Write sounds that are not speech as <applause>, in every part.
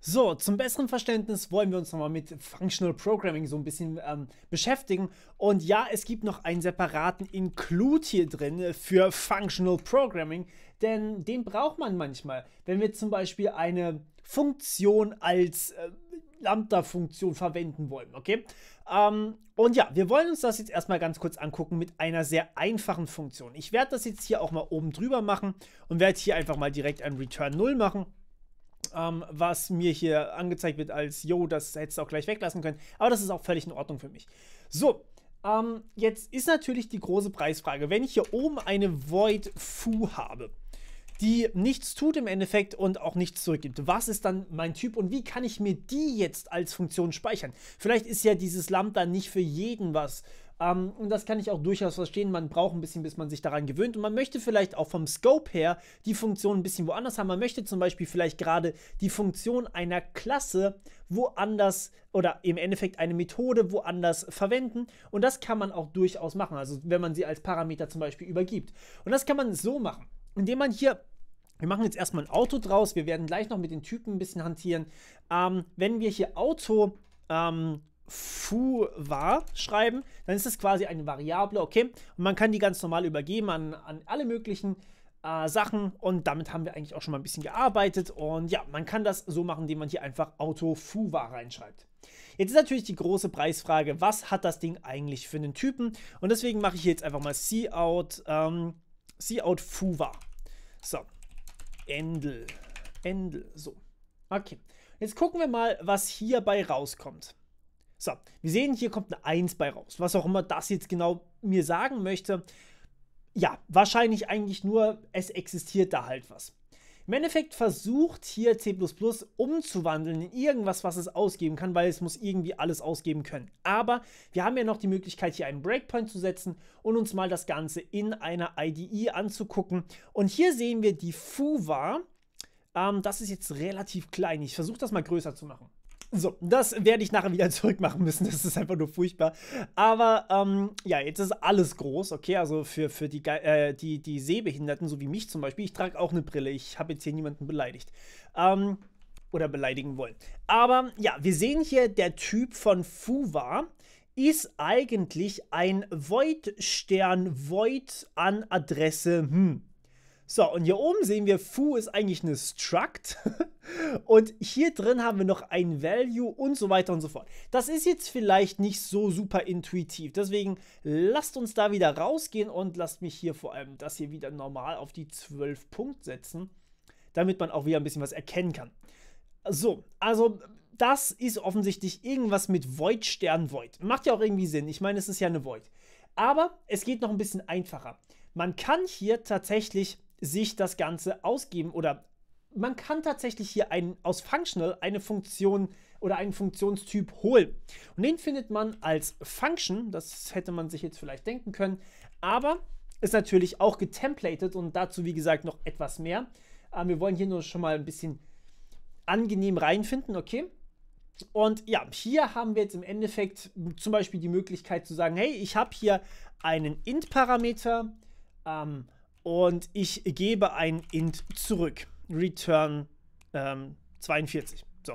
So, zum besseren Verständnis wollen wir uns nochmal mit Functional Programming so ein bisschen ähm, beschäftigen. Und ja, es gibt noch einen separaten Include hier drin für Functional Programming, denn den braucht man manchmal. Wenn wir zum Beispiel eine Funktion als äh, Lambda-Funktion verwenden wollen, okay? Ähm, und ja, wir wollen uns das jetzt erstmal ganz kurz angucken mit einer sehr einfachen Funktion. Ich werde das jetzt hier auch mal oben drüber machen und werde hier einfach mal direkt ein Return 0 machen ähm, was mir hier angezeigt wird als, yo, das hättest du auch gleich weglassen können. Aber das ist auch völlig in Ordnung für mich. So, ähm, jetzt ist natürlich die große Preisfrage. Wenn ich hier oben eine Void Foo habe, die nichts tut im Endeffekt und auch nichts zurückgibt. Was ist dann mein Typ und wie kann ich mir die jetzt als Funktion speichern? Vielleicht ist ja dieses Lambda nicht für jeden was, ähm, und das kann ich auch durchaus verstehen. Man braucht ein bisschen, bis man sich daran gewöhnt. Und man möchte vielleicht auch vom Scope her die Funktion ein bisschen woanders haben. Man möchte zum Beispiel vielleicht gerade die Funktion einer Klasse woanders oder im Endeffekt eine Methode woanders verwenden. Und das kann man auch durchaus machen. Also wenn man sie als Parameter zum Beispiel übergibt. Und das kann man so machen, indem man hier wir machen jetzt erstmal ein Auto draus. Wir werden gleich noch mit den Typen ein bisschen hantieren. Ähm, wenn wir hier Auto ähm, foo war schreiben, dann ist es quasi eine Variable, okay? Und man kann die ganz normal übergeben an, an alle möglichen äh, Sachen und damit haben wir eigentlich auch schon mal ein bisschen gearbeitet und ja, man kann das so machen, indem man hier einfach auto foo war reinschreibt. Jetzt ist natürlich die große Preisfrage, was hat das Ding eigentlich für einen Typen? Und deswegen mache ich jetzt einfach mal cout, ähm, cout foo-var. So, Endel, Endel, so. Okay, jetzt gucken wir mal, was hierbei rauskommt. So, wir sehen, hier kommt eine 1 bei raus. Was auch immer das jetzt genau mir sagen möchte. Ja, wahrscheinlich eigentlich nur, es existiert da halt was. Im Endeffekt versucht hier C++ umzuwandeln in irgendwas, was es ausgeben kann, weil es muss irgendwie alles ausgeben können. Aber wir haben ja noch die Möglichkeit, hier einen Breakpoint zu setzen und uns mal das Ganze in einer IDE anzugucken. Und hier sehen wir die FUVA. Ähm, das ist jetzt relativ klein. Ich versuche das mal größer zu machen. So, das werde ich nachher wieder <laughs> zurückmachen müssen. Das ist einfach nur furchtbar. Aber ähm, ja, jetzt ist alles groß, okay? Also für, für die, äh, die, die Sehbehinderten, so wie mich zum Beispiel. Ich trage auch eine Brille. Ich habe jetzt hier niemanden beleidigt. Ähm, oder beleidigen wollen. Aber ja, wir sehen hier, der Typ von Fuwa ist eigentlich ein Void-Stern, Void an Adresse, hm. So, und hier oben sehen wir, foo ist eigentlich eine struct. <laughs> und hier drin haben wir noch ein value und so weiter und so fort. Das ist jetzt vielleicht nicht so super intuitiv. Deswegen lasst uns da wieder rausgehen und lasst mich hier vor allem das hier wieder normal auf die 12 Punkte setzen, damit man auch wieder ein bisschen was erkennen kann. So, also das ist offensichtlich irgendwas mit Void Stern Void. Macht ja auch irgendwie Sinn. Ich meine, es ist ja eine Void. Aber es geht noch ein bisschen einfacher. Man kann hier tatsächlich sich das Ganze ausgeben oder man kann tatsächlich hier einen, aus Functional eine Funktion oder einen Funktionstyp holen. Und den findet man als Function, das hätte man sich jetzt vielleicht denken können, aber ist natürlich auch getemplated und dazu, wie gesagt, noch etwas mehr. Ähm, wir wollen hier nur schon mal ein bisschen angenehm reinfinden, okay? Und ja, hier haben wir jetzt im Endeffekt zum Beispiel die Möglichkeit zu sagen, hey, ich habe hier einen int-Parameter, ähm, und ich gebe ein int zurück. Return ähm, 42. So.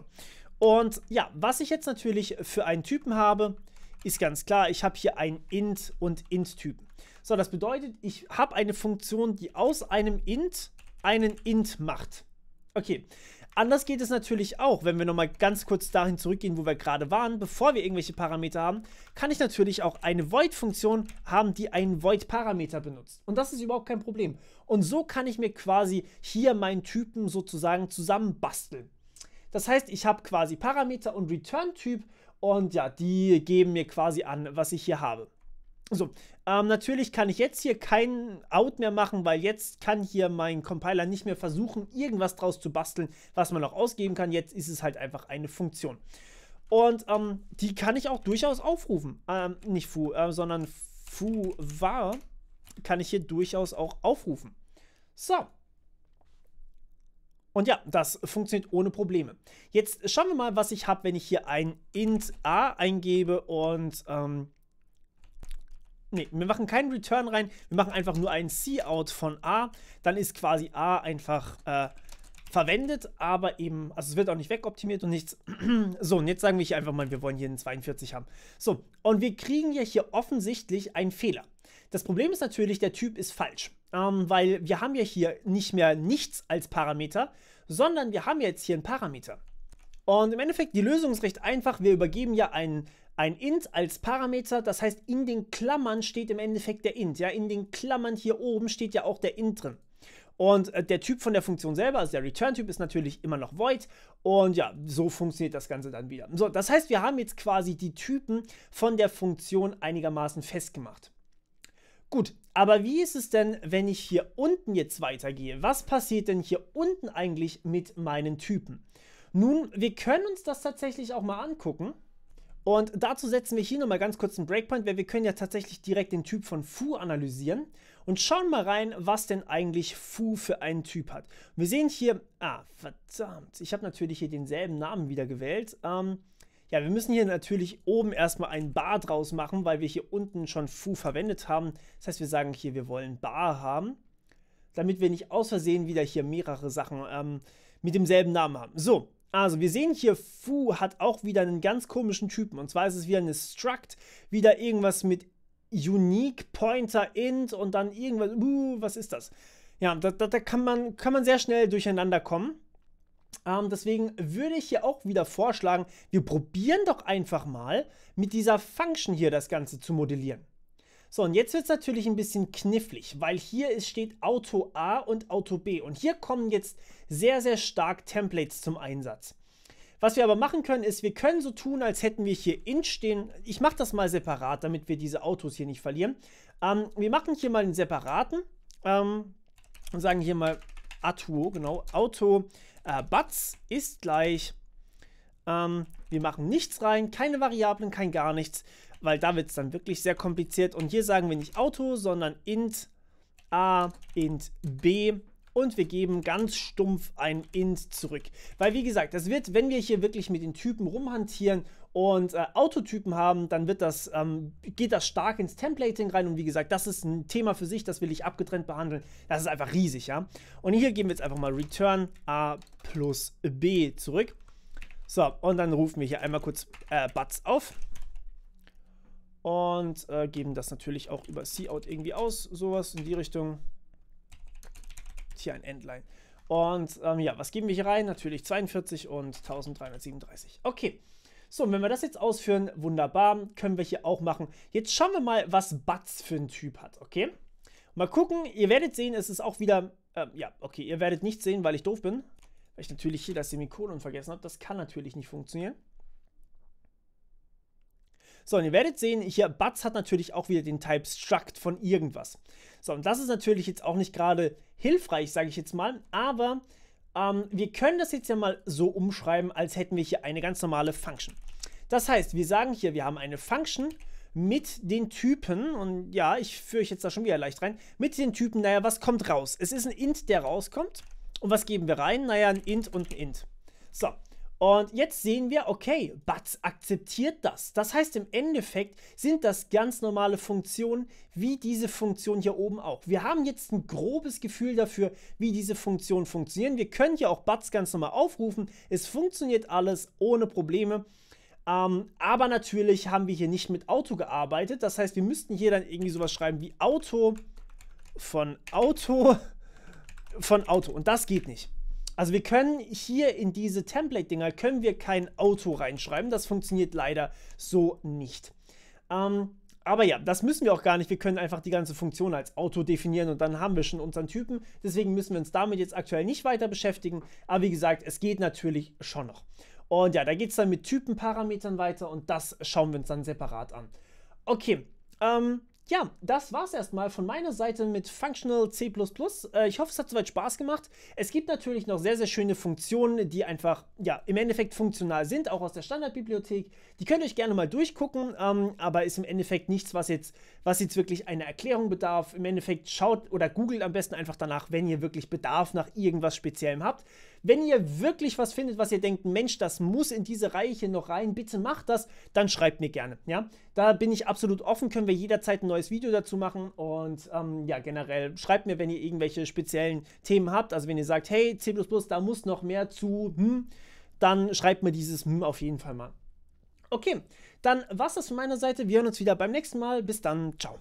Und ja, was ich jetzt natürlich für einen Typen habe, ist ganz klar, ich habe hier ein int und int-Typen. So, das bedeutet, ich habe eine Funktion, die aus einem int einen int macht. Okay, Anders geht es natürlich auch, wenn wir nochmal ganz kurz dahin zurückgehen, wo wir gerade waren, bevor wir irgendwelche Parameter haben, kann ich natürlich auch eine Void-Funktion haben, die einen Void-Parameter benutzt. Und das ist überhaupt kein Problem. Und so kann ich mir quasi hier meinen Typen sozusagen zusammenbasteln. Das heißt, ich habe quasi Parameter und Return-Typ und ja, die geben mir quasi an, was ich hier habe. So, ähm, natürlich kann ich jetzt hier keinen Out mehr machen, weil jetzt kann hier mein Compiler nicht mehr versuchen, irgendwas draus zu basteln, was man noch ausgeben kann. Jetzt ist es halt einfach eine Funktion. Und ähm, die kann ich auch durchaus aufrufen. Ähm, nicht foo, äh, sondern foo var kann ich hier durchaus auch aufrufen. So. Und ja, das funktioniert ohne Probleme. Jetzt schauen wir mal, was ich habe, wenn ich hier ein int a eingebe und ähm, Ne, wir machen keinen Return rein, wir machen einfach nur ein C-Out von A. Dann ist quasi A einfach äh, verwendet, aber eben, also es wird auch nicht wegoptimiert und nichts. <clears throat> so, und jetzt sagen wir hier einfach mal, wir wollen hier einen 42 haben. So, und wir kriegen ja hier offensichtlich einen Fehler. Das Problem ist natürlich, der Typ ist falsch, ähm, weil wir haben ja hier nicht mehr nichts als Parameter, sondern wir haben jetzt hier einen Parameter. Und im Endeffekt, die Lösung ist recht einfach. Wir übergeben ja einen ein int als Parameter, das heißt, in den Klammern steht im Endeffekt der int. Ja, in den Klammern hier oben steht ja auch der int drin. Und äh, der Typ von der Funktion selber, also der Return-Typ, ist natürlich immer noch void. Und ja, so funktioniert das Ganze dann wieder. So, das heißt, wir haben jetzt quasi die Typen von der Funktion einigermaßen festgemacht. Gut, aber wie ist es denn, wenn ich hier unten jetzt weitergehe? Was passiert denn hier unten eigentlich mit meinen Typen? Nun, wir können uns das tatsächlich auch mal angucken. Und dazu setzen wir hier nochmal ganz kurz einen Breakpoint, weil wir können ja tatsächlich direkt den Typ von Fu analysieren und schauen mal rein, was denn eigentlich Fu für einen Typ hat. Wir sehen hier, ah, verdammt, ich habe natürlich hier denselben Namen wieder gewählt. Ähm, ja, wir müssen hier natürlich oben erstmal ein Bar draus machen, weil wir hier unten schon Fu verwendet haben. Das heißt, wir sagen hier, wir wollen Bar haben, damit wir nicht aus Versehen wieder hier mehrere Sachen ähm, mit demselben Namen haben. So, also wir sehen hier, Fu hat auch wieder einen ganz komischen Typen. Und zwar ist es wieder eine Struct, wieder irgendwas mit Unique Pointer Int und dann irgendwas, uh, was ist das? Ja, da, da, da, kann, man, kann man sehr schnell durcheinander kommen. Ähm, deswegen würde ich hier auch wieder vorschlagen, wir probieren doch einfach mal mit dieser Function hier das Ganze zu modellieren. So, und jetzt wird es natürlich ein bisschen knifflig, weil hier ist, steht Auto A und Auto B. Und hier kommen jetzt sehr, sehr stark Templates zum Einsatz. Was wir aber machen können, ist, wir können so tun, als hätten wir hier int stehen. Ich mache das mal separat, damit wir diese Autos hier nicht verlieren. Ähm, wir machen hier mal einen separaten ähm, und sagen hier mal Atuo, genau, Auto äh, Batz ist gleich ähm, wir machen nichts rein, keine Variablen, kein gar nichts weil da wird es dann wirklich sehr kompliziert. Und hier sagen wir nicht Auto, sondern int a, int b und wir geben ganz stumpf ein int zurück. Weil wie gesagt, das wird, wenn wir hier wirklich mit den Typen rumhantieren und äh, Autotypen haben, dann wird das, ähm, geht das stark ins Templating rein und wie gesagt, das ist ein Thema für sich, das will ich abgetrennt behandeln. Das ist einfach riesig, ja. Und hier geben wir jetzt einfach mal return a plus b zurück. So, und dann rufen wir hier einmal kurz äh, Butts auf und äh, geben das natürlich auch über Cout irgendwie aus, sowas in die Richtung. Hier ein Endline. Und ähm, ja, was geben wir hier rein? Natürlich 42 und 1337. Okay. So, und wenn wir das jetzt ausführen, wunderbar, können wir hier auch machen. Jetzt schauen wir mal, was Batz für einen Typ hat, okay? Mal gucken, ihr werdet sehen, es ist auch wieder, ähm, ja, okay, ihr werdet nicht sehen, weil ich doof bin. Weil ich natürlich hier das Semikolon vergessen habe, das kann natürlich nicht funktionieren. So, und ihr werdet sehen, hier Butz hat natürlich auch wieder den Type Struct von irgendwas. So, und das ist natürlich jetzt auch nicht gerade hilfreich, sage ich jetzt mal, aber ähm, wir können das jetzt ja mal so umschreiben, als hätten wir hier eine ganz normale Function. Das heißt, wir sagen hier, wir haben eine Function mit den Typen, und ja, ich führe euch jetzt da schon wieder leicht rein, mit den Typen, naja, was kommt raus? Es ist ein int, der rauskommt. Und was geben wir rein? Naja, ein int und ein int. So, und jetzt sehen wir, okay, Batz akzeptiert das. Das heißt, im Endeffekt sind das ganz normale Funktionen, wie diese Funktion hier oben auch. Wir haben jetzt ein grobes Gefühl dafür, wie diese Funktionen funktionieren. Wir können hier auch Batz ganz normal aufrufen. Es funktioniert alles ohne Probleme. Ähm, aber natürlich haben wir hier nicht mit Auto gearbeitet. Das heißt, wir müssten hier dann irgendwie sowas schreiben wie Auto von Auto von Auto. Und das geht nicht. Also wir können hier in diese Template-Dinger, können wir kein Auto reinschreiben. Das funktioniert leider so nicht. Ähm, aber ja, das müssen wir auch gar nicht. Wir können einfach die ganze Funktion als Auto definieren und dann haben wir schon unseren Typen. Deswegen müssen wir uns damit jetzt aktuell nicht weiter beschäftigen. Aber wie gesagt, es geht natürlich schon noch. Und ja, da geht es dann mit Typenparametern weiter und das schauen wir uns dann separat an. Okay, ähm, ja, das war's erstmal von meiner Seite mit Functional C++. Äh, ich hoffe, es hat soweit Spaß gemacht. Es gibt natürlich noch sehr, sehr schöne Funktionen, die einfach, ja, im Endeffekt funktional sind, auch aus der Standardbibliothek. Die könnt ihr euch gerne mal durchgucken, ähm, aber ist im Endeffekt nichts, was jetzt, was jetzt wirklich eine Erklärung bedarf. Im Endeffekt schaut oder googelt am besten einfach danach, wenn ihr wirklich Bedarf nach irgendwas Speziellem habt. Wenn ihr wirklich was findet, was ihr denkt, Mensch, das muss in diese Reihe noch rein, bitte macht das, dann schreibt mir gerne. Ja, da bin ich absolut offen, können wir jederzeit ein neues Video dazu machen und ähm, ja, generell schreibt mir, wenn ihr irgendwelche speziellen Themen habt, also wenn ihr sagt, hey, C++, da muss noch mehr zu, hm, dann schreibt mir dieses hm auf jeden Fall mal. Okay, dann war es das von meiner Seite. Wir hören uns wieder beim nächsten Mal. Bis dann, ciao.